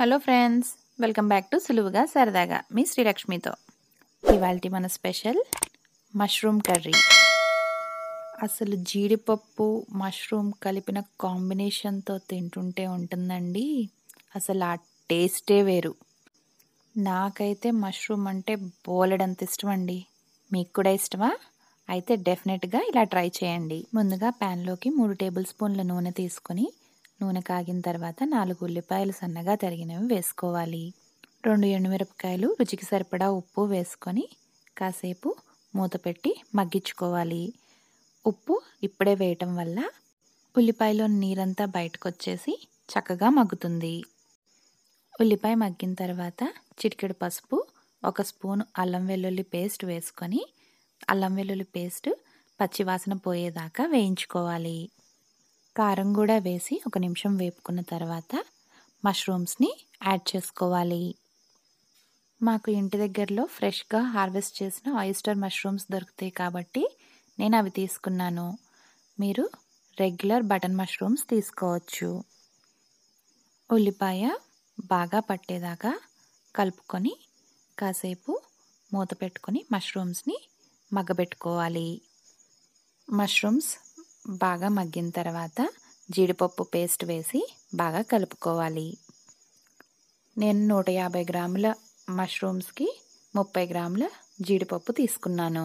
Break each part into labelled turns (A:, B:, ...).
A: Hello friends welcome back to సులువుగా సరదాగా మీ శ్రీలక్ష్మితో ఇవాళ మన స్పెషల్ మష్రూమ్ కర్రీ అసలు జీడిపప్పు మష్రూమ్ కలిపిన కాంబినేషన్తో తింటుంటే ఉంటుందండి అసలు ఆ టేస్టే వేరు నాకైతే మష్రూమ్ అంటే బోలెడంత ఇష్టం అండి మీకు కూడా ఇష్టమా అయితే డెఫినెట్గా ఇలా ట్రై చేయండి ముందుగా ప్యాన్లోకి మూడు టేబుల్ స్పూన్ల నూనె తీసుకొని నూనె కాగిన తర్వాత నాలుగు ఉల్లిపాయలు సన్నగా తరిగినవి వేసుకోవాలి రెండు ఎండుమిరపకాయలు రుచికి సరిపడా ఉప్పు వేసుకొని కాసేపు మూత పెట్టి మగ్గించుకోవాలి ఉప్పు ఇప్పుడే వేయటం వల్ల ఉల్లిపాయలో నీరంతా బయటకు వచ్చేసి చక్కగా మగ్గుతుంది ఉల్లిపాయ మగ్గిన తర్వాత చిటికెడు పసుపు ఒక స్పూన్ అల్లం వెల్లుల్లి పేస్ట్ వేసుకొని అల్లం వెల్లుల్లి పేస్ట్ పచ్చివాసన పోయేదాకా వేయించుకోవాలి కారం కూడా వేసి ఒక నిమిషం వేపుకున్న తర్వాత మష్రూమ్స్ని యాడ్ చేసుకోవాలి మాకు ఇంటి దగ్గరలో ఫ్రెష్గా హార్వెస్ట్ చేసిన ఆయిస్టర్ మష్రూమ్స్ దొరుకుతాయి కాబట్టి నేను అవి తీసుకున్నాను మీరు రెగ్యులర్ బటన్ మష్రూమ్స్ తీసుకోవచ్చు ఉల్లిపాయ బాగా పట్టేదాకా కలుపుకొని కాసేపు మూత పెట్టుకొని మష్రూమ్స్ని మగ్గబెట్టుకోవాలి మష్రూమ్స్ బాగా మగ్గిన తర్వాత జీడిపప్పు పేస్ట్ వేసి బాగా కలుపుకోవాలి నేను నూట యాభై గ్రాముల మష్రూమ్స్కి ముప్పై గ్రాముల జీడిపప్పు తీసుకున్నాను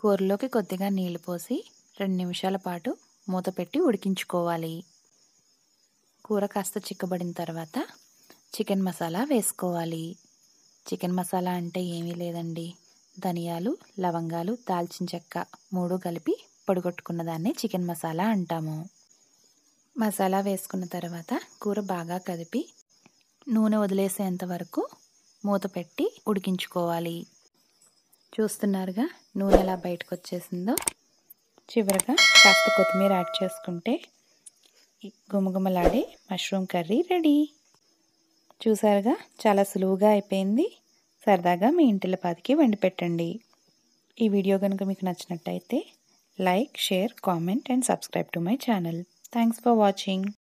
A: కూరలోకి కొద్దిగా నీళ్లు పోసి రెండు నిమిషాల పాటు మూత పెట్టి ఉడికించుకోవాలి కూర కాస్త చిక్కబడిన తర్వాత చికెన్ మసాలా వేసుకోవాలి చికెన్ మసాలా అంటే ఏమీ లేదండి ధనియాలు లవంగాలు దాల్చిన చెక్క మూడు కలిపి పొడిగొట్టుకున్న దాన్ని చికెన్ మసాలా అంటాము మసాలా వేసుకున్న తర్వాత కూర బాగా కదిపి నూనె వదిలేసేంత వరకు మూత పెట్టి ఉడికించుకోవాలి చూస్తున్నారుగా నూనె ఎలా బయటకు వచ్చేసిందో చివరగా కాస్త కొత్తిమీర యాడ్ చేసుకుంటే గుమగుమలాడే మష్రూమ్ కర్రీ రెడీ చూసారుగా చాలా సులువుగా అయిపోయింది సరదాగా మీ ఇంటిలో పాతికి వండి పెట్టండి ఈ వీడియో కనుక మీకు నచ్చినట్టయితే Like, share, comment and subscribe to my channel. Thanks for watching.